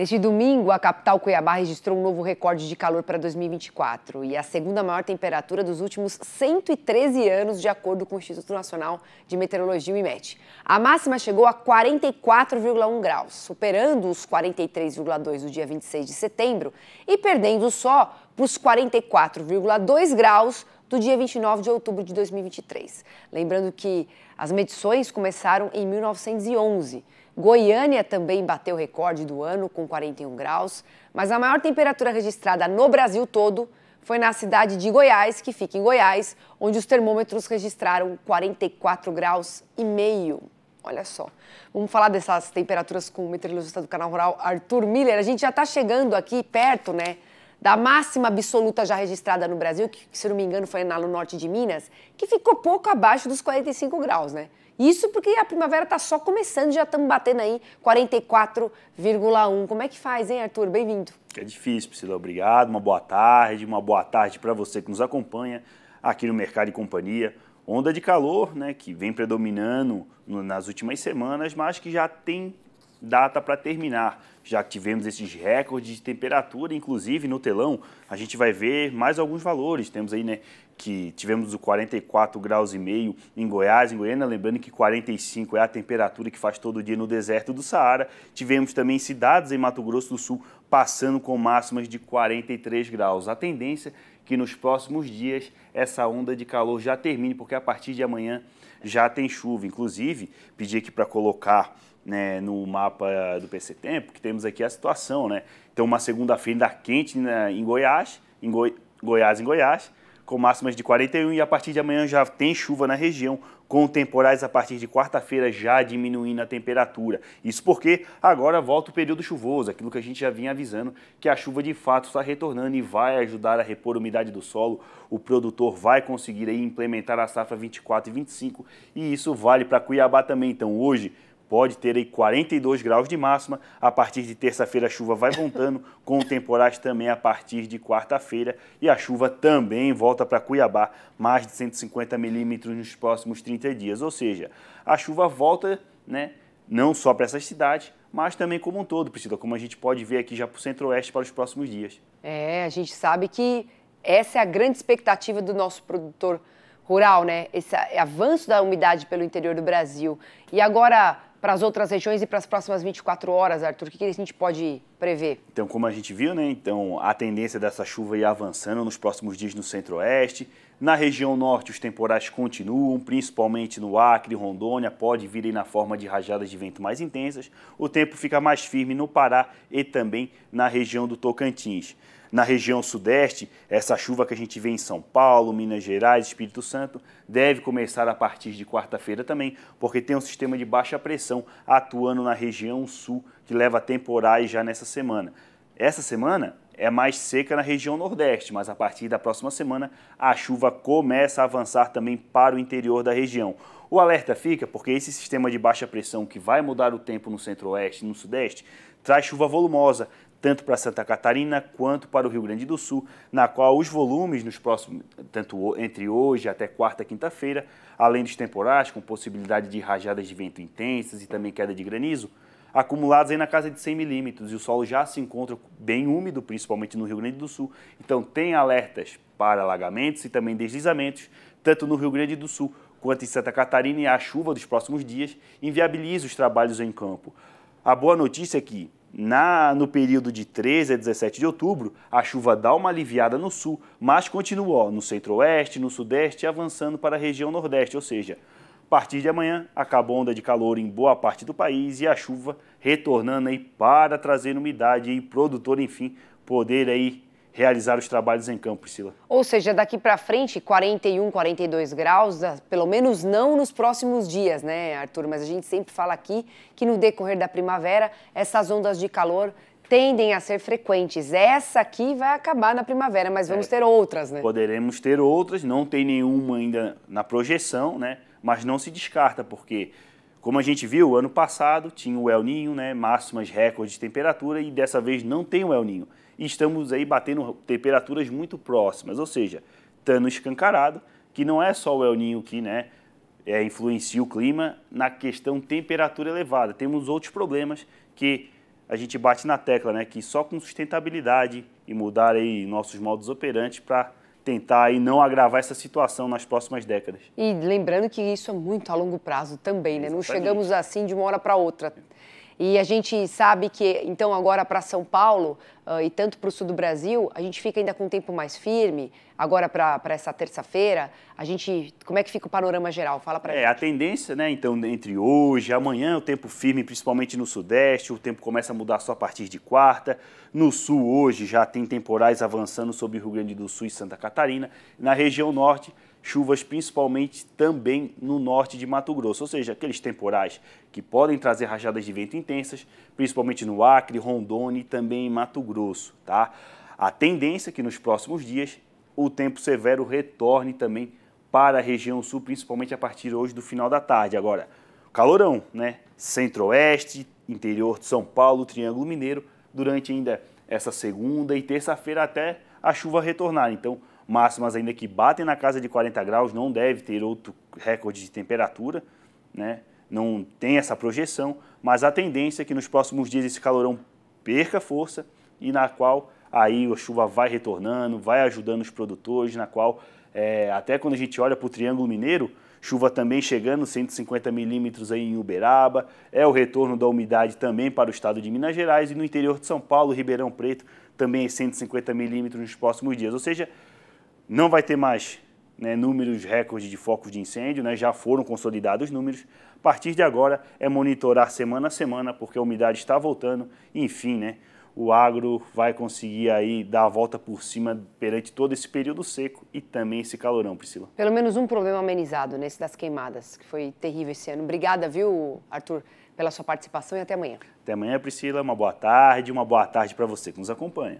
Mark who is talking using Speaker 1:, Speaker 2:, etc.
Speaker 1: Neste domingo, a capital Cuiabá registrou um novo recorde de calor para 2024 e a segunda maior temperatura dos últimos 113 anos, de acordo com o Instituto Nacional de Meteorologia, o IMET. A máxima chegou a 44,1 graus, superando os 43,2 do dia 26 de setembro e perdendo só para os 44,2 graus do dia 29 de outubro de 2023. Lembrando que as medições começaram em 1911. Goiânia também bateu o recorde do ano com 41 graus, mas a maior temperatura registrada no Brasil todo foi na cidade de Goiás, que fica em Goiás, onde os termômetros registraram 44 graus e meio. Olha só. Vamos falar dessas temperaturas com o meteorologista do Canal Rural, Arthur Miller. A gente já está chegando aqui perto, né? Da máxima absoluta já registrada no Brasil, que se não me engano foi na no norte de Minas, que ficou pouco abaixo dos 45 graus, né? Isso porque a primavera está só começando, já estamos batendo aí 44,1. Como é que faz, hein, Arthur? Bem-vindo.
Speaker 2: É difícil, Priscila. Obrigado. Uma boa tarde, uma boa tarde para você que nos acompanha aqui no Mercado e Companhia. Onda de calor, né, que vem predominando nas últimas semanas, mas que já tem data para terminar. Já que tivemos esses recordes de temperatura, inclusive no telão, a gente vai ver mais alguns valores. Temos aí né, que tivemos o 44 graus e meio em Goiás, em Goiânia, lembrando que 45 é a temperatura que faz todo dia no deserto do Saara. Tivemos também cidades em Mato Grosso do Sul passando com máximas de 43 graus. A tendência é que nos próximos dias essa onda de calor já termine, porque a partir de amanhã já tem chuva. Inclusive, pedi aqui para colocar né, no mapa do PC Tempo, que temos aqui a situação, né? Então, uma segunda-feira quente né, em Goiás, em Goi Goiás em Goiás, com máximas de 41 e a partir de amanhã já tem chuva na região, com temporais a partir de quarta-feira já diminuindo a temperatura. Isso porque agora volta o período chuvoso, aquilo que a gente já vinha avisando, que a chuva de fato está retornando e vai ajudar a repor a umidade do solo. O produtor vai conseguir implementar a safra 24 e 25 e isso vale para Cuiabá também. Então hoje pode ter aí 42 graus de máxima. A partir de terça-feira a chuva vai voltando, com temporais também a partir de quarta-feira. E a chuva também volta para Cuiabá, mais de 150 milímetros nos próximos 30 dias. Ou seja, a chuva volta, né? Não só para essas cidades, mas também como um todo, Priscila, como a gente pode ver aqui já para o centro-oeste para os próximos dias.
Speaker 1: É, a gente sabe que essa é a grande expectativa do nosso produtor rural, né? Esse avanço da umidade pelo interior do Brasil. E agora, para as outras regiões e para as próximas 24 horas, Arthur? O que, que a gente pode prever?
Speaker 2: Então, como a gente viu, né? Então, a tendência dessa chuva ir avançando nos próximos dias no centro-oeste. Na região norte, os temporais continuam, principalmente no Acre, Rondônia, pode vir na forma de rajadas de vento mais intensas. O tempo fica mais firme no Pará e também na região do Tocantins. Na região sudeste, essa chuva que a gente vê em São Paulo, Minas Gerais, Espírito Santo, deve começar a partir de quarta-feira também, porque tem um sistema de baixa pressão atuando na região sul, que leva temporais já nessa semana. Essa semana, é mais seca na região nordeste, mas a partir da próxima semana a chuva começa a avançar também para o interior da região. O alerta fica porque esse sistema de baixa pressão que vai mudar o tempo no centro-oeste e no sudeste traz chuva volumosa, tanto para Santa Catarina quanto para o Rio Grande do Sul, na qual os volumes nos próximos, tanto entre hoje até quarta quinta-feira, além dos temporais, com possibilidade de rajadas de vento intensas e também queda de granizo, acumulados aí na casa de 100 milímetros e o solo já se encontra bem úmido, principalmente no Rio Grande do Sul. Então tem alertas para alagamentos e também deslizamentos, tanto no Rio Grande do Sul quanto em Santa Catarina e a chuva dos próximos dias inviabiliza os trabalhos em campo. A boa notícia é que na, no período de 13 a 17 de outubro, a chuva dá uma aliviada no sul, mas continua ó, no centro-oeste, no sudeste, avançando para a região nordeste, ou seja, a partir de amanhã, a onda de calor em boa parte do país e a chuva retornando aí para trazer umidade e produtor, enfim, poder aí realizar os trabalhos em campo, Priscila.
Speaker 1: Ou seja, daqui para frente, 41, 42 graus, ah, pelo menos não nos próximos dias, né, Arthur? Mas a gente sempre fala aqui que no decorrer da primavera, essas ondas de calor tendem a ser frequentes. Essa aqui vai acabar na primavera, mas vamos é, ter
Speaker 2: outras, né? Poderemos ter outras, não tem nenhuma ainda na projeção, né? Mas não se descarta, porque como a gente viu, ano passado tinha o El Ninho, né? Máximas recordes de temperatura e dessa vez não tem o El Ninho e estamos aí batendo temperaturas muito próximas, ou seja, estando escancarado que não é só o El Ninho que né, é, influencia o clima na questão temperatura elevada. Temos outros problemas que a gente bate na tecla, né, que só com sustentabilidade e mudar aí nossos modos operantes para tentar aí não agravar essa situação nas próximas décadas.
Speaker 1: E lembrando que isso é muito a longo prazo também, né? Não chegamos assim de uma hora para outra. E a gente sabe que, então, agora para São Paulo uh, e tanto para o sul do Brasil, a gente fica ainda com um tempo mais firme. Agora para essa terça-feira, a gente. Como é que fica o panorama geral? Fala para é,
Speaker 2: gente. É, a tendência, né, então, entre hoje, amanhã, o tempo firme, principalmente no Sudeste, o tempo começa a mudar só a partir de quarta. No Sul, hoje, já tem temporais avançando sobre o Rio Grande do Sul e Santa Catarina. Na região Norte chuvas principalmente também no norte de Mato Grosso, ou seja, aqueles temporais que podem trazer rajadas de vento intensas, principalmente no Acre, Rondônia e também em Mato Grosso, tá? A tendência é que nos próximos dias o tempo severo retorne também para a região sul, principalmente a partir hoje do final da tarde. Agora, calorão, né? Centro-oeste, interior de São Paulo, Triângulo Mineiro, durante ainda essa segunda e terça-feira até a chuva retornar. Então, máximas ainda que batem na casa de 40 graus, não deve ter outro recorde de temperatura, né? não tem essa projeção, mas a tendência é que nos próximos dias esse calorão perca força e na qual aí a chuva vai retornando, vai ajudando os produtores, na qual é, até quando a gente olha para o Triângulo Mineiro, chuva também chegando, 150 milímetros aí em Uberaba, é o retorno da umidade também para o estado de Minas Gerais e no interior de São Paulo, Ribeirão Preto, também 150 milímetros nos próximos dias. Ou seja, não vai ter mais né, números recordes de focos de incêndio, né, já foram consolidados os números. A partir de agora é monitorar semana a semana, porque a umidade está voltando. Enfim, né, o agro vai conseguir aí dar a volta por cima perante todo esse período seco e também esse calorão, Priscila.
Speaker 1: Pelo menos um problema amenizado nesse das queimadas, que foi terrível esse ano. Obrigada, viu, Arthur, pela sua participação e até amanhã.
Speaker 2: Até amanhã, Priscila. Uma boa tarde, uma boa tarde para você que nos acompanha.